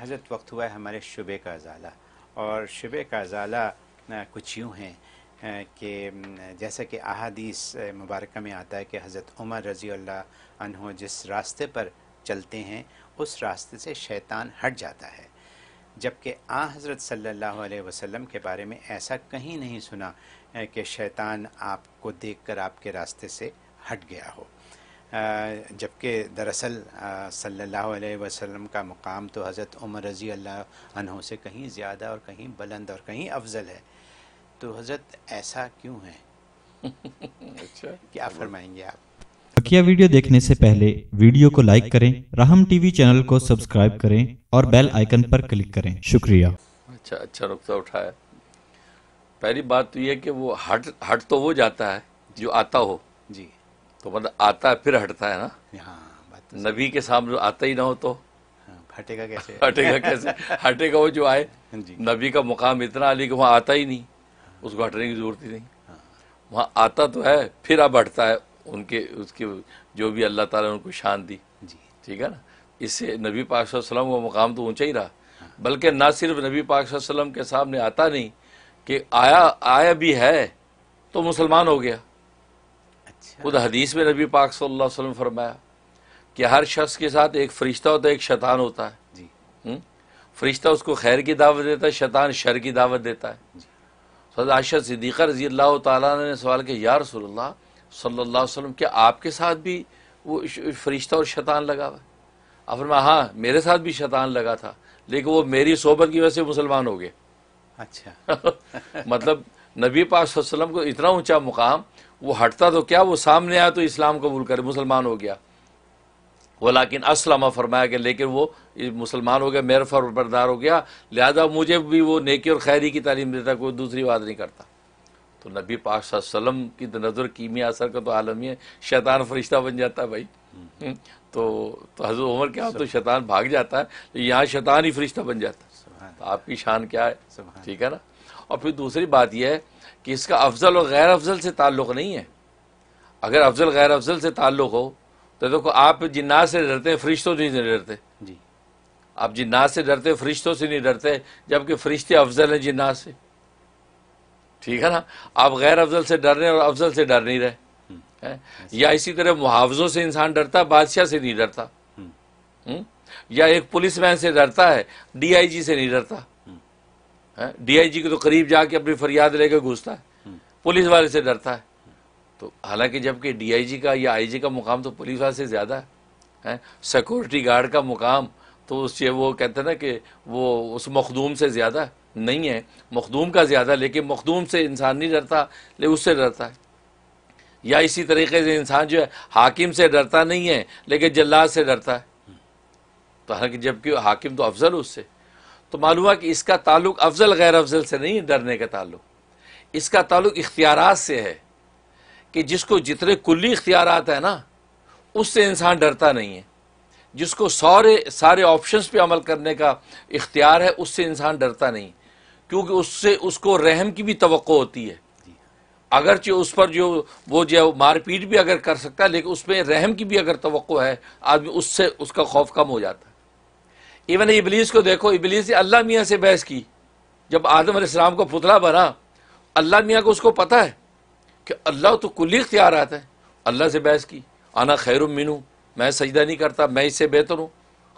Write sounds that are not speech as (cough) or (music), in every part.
हजरत वक्त हुआ है हमारे शुबे का अजाला और शुबे का अजाला कुछ यूँ हैं कि जैसा कि अहादीस मुबारक में आता है कि हज़रत उमर रज़ी अल्लाह जिस रास्ते पर चलते हैं उस रास्ते से शैतान हट जाता है जबकि आ हज़रत सल्लल्लाहु अलैहि वसल्लम के बारे में ऐसा कहीं नहीं सुना कि शैतान आपको देखकर आपके रास्ते से हट गया हो जबकि दरअसल सल्लल्लाहु अलैहि वसल्लम का मुकाम तो हज़रत उमर रज़ी अल्लाह अनहों से कहीं ज़्यादा और कहीं बुलंद और कहीं अफजल है तो हज़रत ऐसा क्यों है (laughs) अच्छा क्या फरमाएंगे आप बकिया वीडियो देखने से पहले वीडियो को लाइक करें राहम टीवी चैनल को सब्सक्राइब करें और बेल आइकन पर क्लिक करें शुक्रिया अच्छा अच्छा नुकता उठाया पहली बात तो यह कि वो हट हट तो वो जाता है जो आता हो जी तो मतलब आता है फिर हटता है ना हाँ, बात तो नबी के सामने आता ही ना हो तो हाँ, हटेगा कैसे (laughs) हटेगा कैसे हटेगा वो जो आए हाँ नबी का मुकाम इतना अली कि वहाँ आता ही नहीं उसको हटने की जरूरत ही नहीं हाँ। वहाँ आता तो है फिर अब हटता है उनके उसके जो भी अल्लाह ताला ने उनको शान दी ठीक है ना इससे नबी पाक वसल्लम का मुकाम तो ऊंचा ही रहा बल्कि ना सिर्फ नबी पाक वसल्लम के सामने आता नहीं कि आया आया भी है तो मुसलमान हो गया अच्छा। खुद हदीस में नबी पाक सल्लल्लाहु अलैहि वसल्लम फरमाया कि हर शख्स के साथ एक फरिश्ता होता है एक शैतान होता है जी हम्म? फरिश्ता उसको खैर की दावत देता है शैतान शर की दावत देता है आशा सिद्दीक़ा रजी अल्लाह तला ने सवाल किया यार रसोल्ला सल्ला वसलम क्या आपके साथ भी वो फरिश्ता और शैतान लगा हुआ अब फरमा हाँ मेरे साथ भी शैतान लगा था लेकिन वो मेरी सोहबत की वजह से मुसलमान हो गए अच्छा (laughs) मतलब नबी पाक वसल्लम को इतना ऊंचा मुकाम वो हटता तो क्या वो सामने आया तो इस्लाम कबूल करे मुसलमान हो गया वो लाकिन असलमा फरमाया गया लेकिन वो मुसलमान हो गया मेरा फरबरदार हो गया लिहाजा मुझे भी वो नेकी और खैरी की तालीम देता कोई दूसरी बात नहीं करता तो नबी पाक वसम की नज़र कीमिया असर का तो आलम ही है शैतान फरिश्ता बन जाता है भाई हम्म। तो, तो हजरत उमर क्या तो शैतान भाग जाता है तो यहाँ शैतान ही फरिश्ता बन जाता है आपकी शान क्या है ठीक है ना और फिर दूसरी बात यह है कि इसका अफजल और गैर अफजल से ताल्लुक नहीं है अगर अफजल गैर अफजल से ताल्लुक हो तो देखो आप जिन्नात से डरते हैं फरिश्तों से नहीं डरते जी आप जिन्नात से डरते फरिश्तों से नहीं डरते जबकि फरिश्ते अफजल हैं जिन्नात से ठीक है ना आप गैर अफजल से डर रहे हैं और अफजल से डर नहीं रहे हम्म। या इसी तरह मुहावजों से इंसान डरता बादशाह से नहीं डरता हम्म। हम्म? या एक पुलिस मैन से डरता है डीआईजी से नहीं डरता डीआईजी के तो करीब जाके अपनी फरियाद लेकर घुसता है पुलिस वाले से डरता है तो हालांकि जबकि डीआईजी का या आईजी का मुकाम तो पुलिस वाले से ज़्यादा है, है? सिक्योरिटी गार्ड का मुकाम तो उससे वो कहते हैं ना कि वो उस मखदूम से ज़्यादा नहीं है मखदूम का ज़्यादा लेकिन मखदूम से इंसान नहीं डरता लेकिन उससे डरता है या इसी तरीके से इंसान जो है हाकिम से डरता नहीं है लेकिन जल्लाद से डरता है तो हालांकि जबकि हाकिम तो अफजल उससे तो मालूम कि इसका ताल्लुक अफजल गैर अफजल से नहीं डरने का ताल्लुक इसका ताल्लुक इख्तियार से है कि जिसको जितने कुल्ली इख्तियार है ना उससे इंसान डरता नहीं है जिसको सारे सारे ऑप्शन पर अमल करने का इख्तियार है उससे इंसान डरता नहीं क्योंकि उससे उसको रहम की भी तो होती है अगरचे उस पर जो वो जो मारपीट भी अगर कर सकता है लेकिन उसमें रहम की भी अगर तो है आदमी उससे उसका खौफ कम हो जाता है इवन इबलीस को देखो इबलीस ने अल्लाह मियाँ से बहस की जब आदम आसमाम को पुतला बना अल्लाह मियाँ को उसको पता है कि अल्लाह तो कुल्ली इख्तियार आता है अल्लाह से बहस की आना खैर मिनू मैं सजदा नहीं करता मैं इससे बेहतर हूँ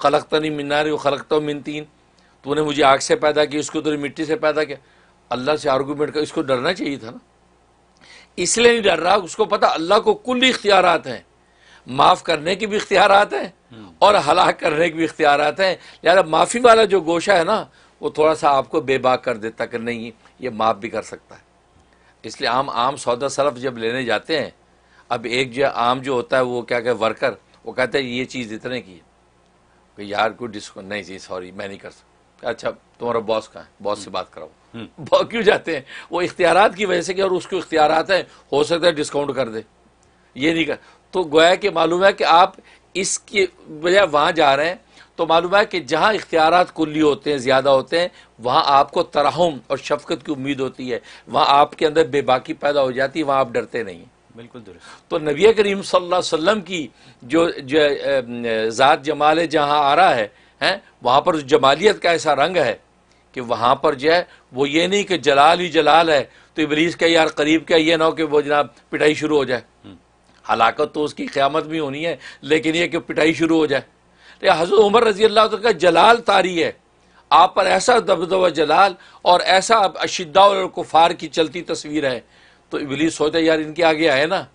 खलकता नहीं मिनार खलकता हूँ मिनतीन तूने मुझे आग से पैदा किया उसको तुरी मिट्टी से पैदा किया अल्लाह से आर्गूमेंट कर इसको डरना चाहिए था ना इसलिए नहीं डर रहा उसको पता अल्लाह को कुल इख्तियार हैं माफ़ करने के भी इख्तियार हैं और हलाक करने के भी इख्तियार हैं यार माफ़ी वाला जो गोशा है ना वो थोड़ा सा आपको बेबाक कर देता कि नहीं ये माफ़ भी कर सकता है इसलिए आम आम सौदा सलफ जब लेने जाते हैं अब एक जो आम जो होता है वो क्या कहे वर्कर वो कहते हैं ये चीज़ इतने की है यार कोई डिस्को नहीं जी सॉरी मैं नहीं कर सकता अच्छा तुम्हारा बॉस कहाँ है बॉस से बात कराओ हम्म। बॉस क्यों जाते हैं वो इख्तियार की वजह से कि और उसको इख्तियार हैं हो सकता है डिस्काउंट कर दे ये नहीं कर तो गोया कि मालूम है कि आप इसकी वजह वहाँ जा रहे हैं तो मालूम है कि जहाँ इख्तियार कुल्ली होते हैं ज़्यादा होते हैं वहाँ आपको तराहम और शफकत की उम्मीद होती है वहाँ आपके अंदर बेबाकी पैदा हो जाती है वहाँ आप डरते नहीं बिल्कुल तो नबी करीम वसल्लम की जो ज़ात जमाल जहाँ आ रहा है हैं वहाँ पर जमालियत का ऐसा रंग है कि वहाँ पर जो है वो ये नहीं कि जलाल ही जलाल है तो इबलीस का यार करीब का ये ना हो कि वो जनाब पिटाई शुरू हो जाए हलाकत तो उसकी क़्यामत भी होनी है लेकिन यह कि पिटाई शुरू हो जाए तो हज़रत उमर रजी अल्लाह तो का जलाल तारी है आप पर ऐसा दबदबा जलाल और ऐसा अशिदा और कुफार की चलती तस्वीर है तो इबली सोचा यार इनके आगे आए ना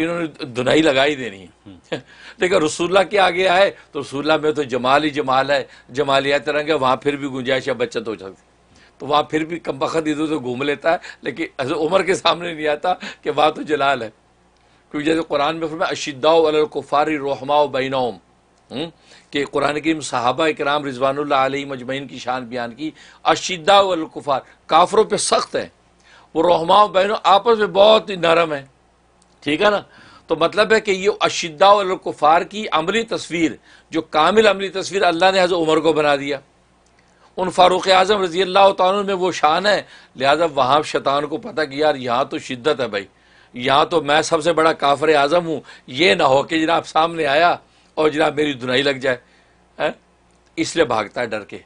इन्होंने धुनाई लगा ही देनी है लेकिन (laughs) रसूल्ला के आगे आए तो रसूल्ला में तो जमाल ही जमाल है जमालियात रंग है वहाँ फिर भी गुंजाइश या बचत हो जाती तो वहाँ फिर भी कम बखत इधर उधर घूम लेता है लेकिन उमर के सामने नहीं आता कि वहाँ तो जलाल है क्योंकि जैसे कुरान में फिर अशिद्दाफ़ारी रोहमा बैनोम कि कुरान करीम साहबा कराम रिजवान आली मजमैन की शान बयान की अशिदाकुफ़ार काफरों पर सख्त हैं वो रोहमा बहनों आपस में बहुत ही नरम है ठीक है ना तो मतलब है कि ये अशिदाकुफ़ार की अमली तस्वीर जो कामिल अमली तस्वीर अल्लाह ने हज़र उमर को बना दिया उन फ़ारूक आज़म रज़ी अल्लाह में वो शान है लिहाजा वहाँ शैतान को पता कि यार यहाँ तो शिद्दत है भाई यहाँ तो मैं सबसे बड़ा काफर आज़म हूं ये ना हो कि जनाब सामने आया और जनाब मेरी धुनाई लग जाए इसलिए भागता है डर के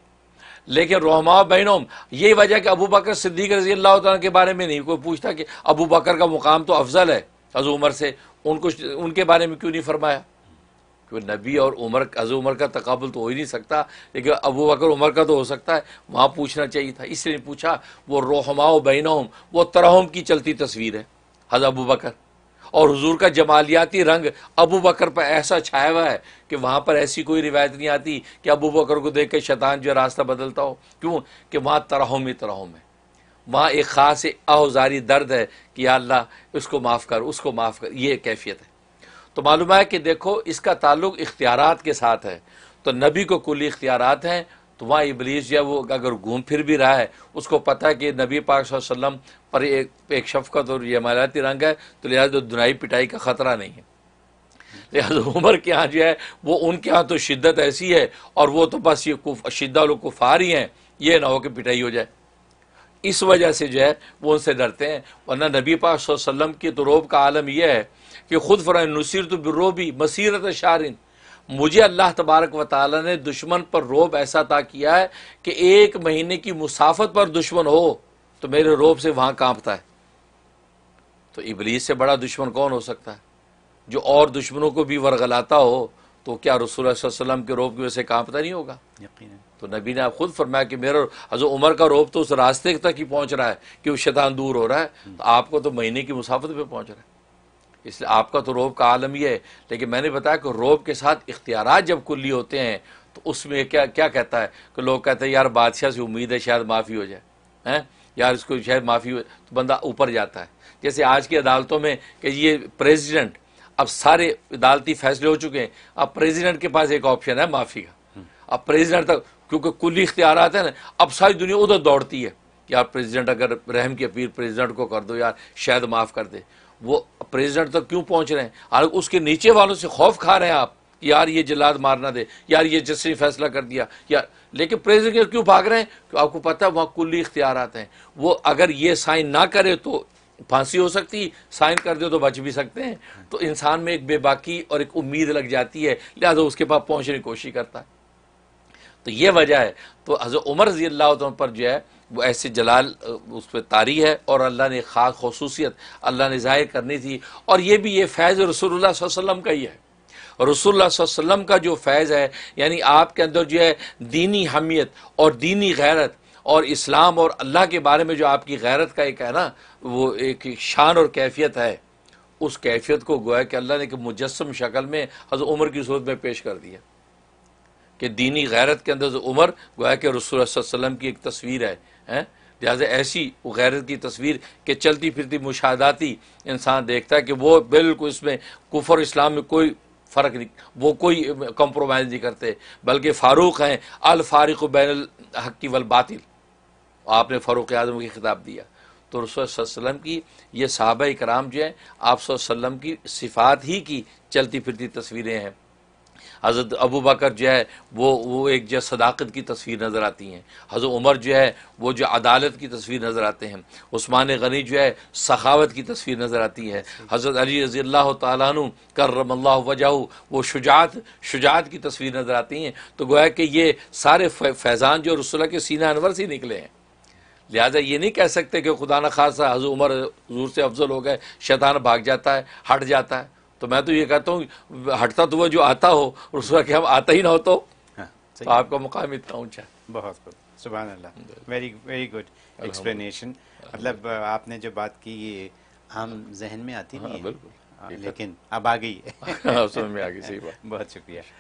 लेकिन रोहमा बहनों यही वजह कि अबू बकर सिद्दीक रजी अल्लाह के बारे में नहीं कोई पूछता कि अबू बकर का मुकाम तो अफजल है हज़ उमर से उनको उनके बारे में क्यों नहीं फरमाया क्योंकि नबी और उमर हज़ उमर का तकबुल तो हो ही नहीं सकता लेकिन अबू बकर उमर का तो हो सकता है वहाँ पूछना चाहिए था इसलिए पूछा वो रोहमा बहनों वो तरहम की चलती तस्वीर है हज़ अबू बकर और हजूर का जमालियाती रंग अबू बकर पर ऐसा छाया हुआ है कि वहाँ पर ऐसी कोई रिवायत नहीं आती कि अबू बकर को देख के शैतान जो रास्ता बदलता हो क्यों कि वहाँ तरहम ही तरहम है वहाँ एक ख़ास आजारी दर्द है कि अल्लाह इसको माफ़ कर उसको माफ़ कर ये कैफियत है तो मालूम है कि देखो इसका ताल्लुक इख्तियार के साथ है तो नबी को कुल इख्तियार हैं तो वहाँ इबलीस या वो अगर घूम फिर भी रहा है उसको पता है कि नबी पाक वसल्लम पर एक, एक शफकत और ये मालाती रंग है तो लिहाजा तो दुनाई पिटाई का ख़तरा नहीं है लिहाजा तो उमर के यहाँ जो है वो उनके यहाँ तो शिद्दत ऐसी है और वो तो बस ये शिद्दा लोग कुफार ही हैं ये ना हो कि पिटाई हो जाए इस वजह से जो है वो उनसे डरते हैं वरना नबी पाक वसल्लम की तो रोब का आलम यह है कि खुद फ़रान नसीर तो भी मसीरत शारिन मुझे अल्लाह तबारक व ने दुश्मन पर रोब ऐसा ता किया है कि एक महीने की मुसाफत पर दुश्मन हो तो मेरे रोब से वहां कांपता है तो इबलीस से बड़ा दुश्मन कौन हो सकता है जो और दुश्मनों को भी वरगलाता हो तो क्या रसूल वसल्लम के रोब की वजह से कांपता नहीं होगा तो नबी ने आप खुद फरमाया कि मेरा हजो उमर का रोब तो उस रास्ते तक ही पहुँच रहा है कि वो शैतान दूर हो रहा है तो आपको तो महीने की मुसाफत पर पहुंच रहा है इसलिए आपका तो रोब का आलम ही है लेकिन मैंने बताया कि रोब के साथ इख्तियार जब कुल्ली होते हैं तो उसमें क्या क्या कहता है कि लोग कहते हैं यार बादशाह से उम्मीद है शायद माफ़ी हो जाए हैं यार इसको शायद माफ़ी हो तो बंदा ऊपर जाता है जैसे आज की अदालतों में कि ये प्रेसिडेंट अब सारे अदालती फैसले हो चुके हैं अब प्रेसिडेंट के पास एक ऑप्शन है माफ़ी का अब प्रेसिडेंट तक क्योंकि कुल्ली इख्तियार है ना अब सारी दुनिया उधर दौड़ती है यार प्रेसिडेंट अगर रहम की अपील प्रेसिडेंट को कर दो यार शायद माफ़ कर दे वो प्रेसिडेंट तक क्यों पहुंच रहे हैं और उसके नीचे वालों से खौफ खा रहे हैं आप यार ये जलाद मारना दे यार ये जस ने फैसला कर दिया यार लेकिन प्रेसिडेंट क्यों भाग रहे हैं तो आपको पता है वहाँ कुल्ली इख्तियार हैं वो अगर ये साइन ना करे तो फांसी हो सकती साइन कर दे तो बच भी सकते हैं तो इंसान में एक बेबाकी और एक उम्मीद लग जाती है लिहाजा उसके पास पहुँचने की कोशिश करता है तो ये वजह है तो हज़र उमर रजी अल्लाह पर जो है ऐसे जलाल उस पर तारी है और अल्लाह ने खास खसूसियत अल्लाह ने ज़ाहिर करनी थी और ये भी ये फैज़ रसोल्ला वसम का ही है रसोल्ला का जो फैज़ है यानी आपके अंदर जो है दीनी हमियत और दीनी गैरत और इस्लाम और अल्लाह के बारे में जो आपकी गैरत का एक है ना वो एक शान और कैफियत है उस कैफियत को गोया कि अल्लाह ने एक मुजस्म शक्ल में हज़ उम्र की सूरत में पेश कर दिया कि दीनी गैरत के अंदर उमर गोया कि रसूल वसलम की एक तस्वीर है हैं लिहाजा ऐसी गैरत की तस्वीर के चलती फिरती मुशाहदाती इंसान देखता है कि वो बिल्कुल इसमें कुफर इस्लाम में कोई फ़र्क नहीं वो कोई कम्प्रोमाइज़ नहीं करते बल्कि फ़ारूक हैं अल बैन हक्की वल बातिल आपने फ़ारूक आजम की खिताब दिया तो रसोलम की ये साहब कराम जो है आप की सिफात ही की चलती फिरती तस्वीरें हैं हज़रत अबू बकर जो है वो वो एक जो सदाकत की तस्वीर नज़र आती हैं हज़रत उमर जो है वो जो अदालत की तस्वीर नज़र आते हैं उस्मान गनी जो है सखावत की तस्वीर नज़र आती है हज़रत अली रज़ी अल्लाह तु करमल्ला वजह वो शुजात शुजात की तस्वीर नज़र आती हैं तो गोया कि ये सारे फैज़ान जो रसोल्ला के सीना अनवर से निकले हैं लिहाजा ये नहीं कह सकते कि खुदा न खासा हजू उमर हजूर से अफजल हो गए शैतान भाग जाता है हट जाता है तो मैं तो ये कहता हूँ हटता तो वह जो आता हो उसका हम आता ही ना हो तो, हाँ, तो आपका मुकाम इतना ऊंचा बहुत बहुत सुबह अल्लाह वेरी वेरी गुड एक्सप्लेनेशन मतलब आपने जो बात की ये हम जहन में आती हाँ, नहीं है बिल्कुल हाँ, तो लेकिन अब आ गई है (laughs) हाँ, समझ में आ गई सही बात (laughs) बहुत शुक्रिया